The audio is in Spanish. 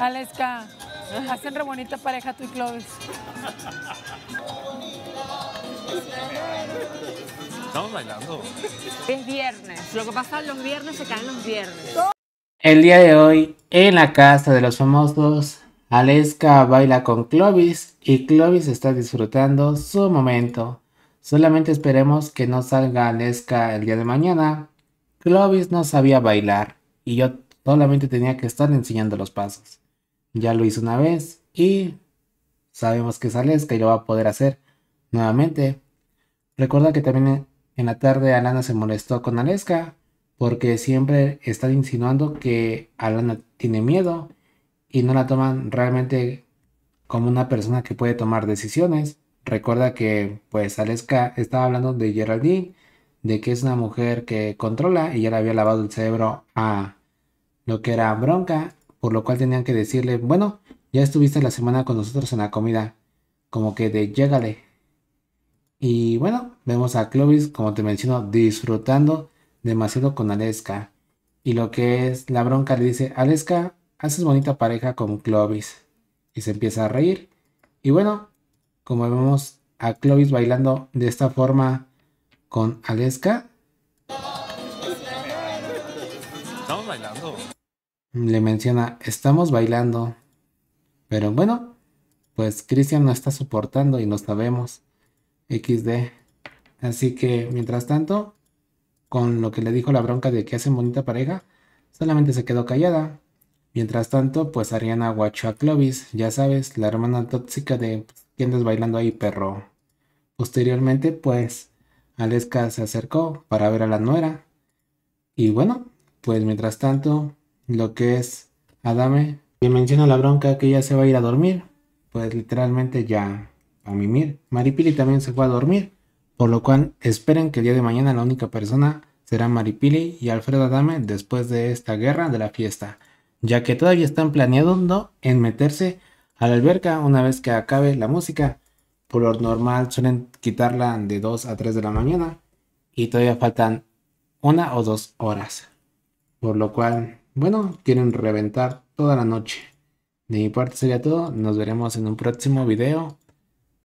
Aleska, hacen re bonita pareja tú y Clovis. Estamos bailando. Es viernes. Lo que pasa los viernes se caen los viernes. El día de hoy, en la casa de los famosos, Aleska baila con Clovis y Clovis está disfrutando su momento. Solamente esperemos que no salga Aleska el día de mañana. Clovis no sabía bailar y yo solamente tenía que estar enseñando los pasos ya lo hizo una vez y sabemos que sale y lo va a poder hacer nuevamente. Recuerda que también en la tarde Alana se molestó con Aleska porque siempre están insinuando que Alana tiene miedo y no la toman realmente como una persona que puede tomar decisiones. Recuerda que pues Aleska estaba hablando de Geraldine, de que es una mujer que controla y ya le había lavado el cerebro a lo que era Bronca por lo cual tenían que decirle, bueno, ya estuviste la semana con nosotros en la comida, como que de llégale. Y bueno, vemos a Clovis, como te menciono, disfrutando demasiado con Aleska. Y lo que es la bronca le dice, Aleska, haces bonita pareja con Clovis. Y se empieza a reír. Y bueno, como vemos a Clovis bailando de esta forma con Aleska. Estamos bailando le menciona, estamos bailando. Pero bueno, pues Cristian no está soportando y no sabemos. XD. Así que, mientras tanto, con lo que le dijo la bronca de que hacen bonita pareja, solamente se quedó callada. Mientras tanto, pues Ariana guachó a Clovis, ya sabes, la hermana tóxica de pues, quién es bailando ahí, perro. Posteriormente, pues, Aleska se acercó para ver a la nuera. Y bueno, pues mientras tanto, lo que es Adame, que menciona la bronca que ya se va a ir a dormir, pues literalmente ya a mimir. Maripili también se fue a dormir, por lo cual esperen que el día de mañana la única persona será Maripili y Alfredo Adame después de esta guerra de la fiesta, ya que todavía están planeando en meterse a la alberca una vez que acabe la música. Por lo normal suelen quitarla de 2 a 3 de la mañana y todavía faltan una o dos horas. Por lo cual bueno, quieren reventar toda la noche. De mi parte sería todo, nos veremos en un próximo video.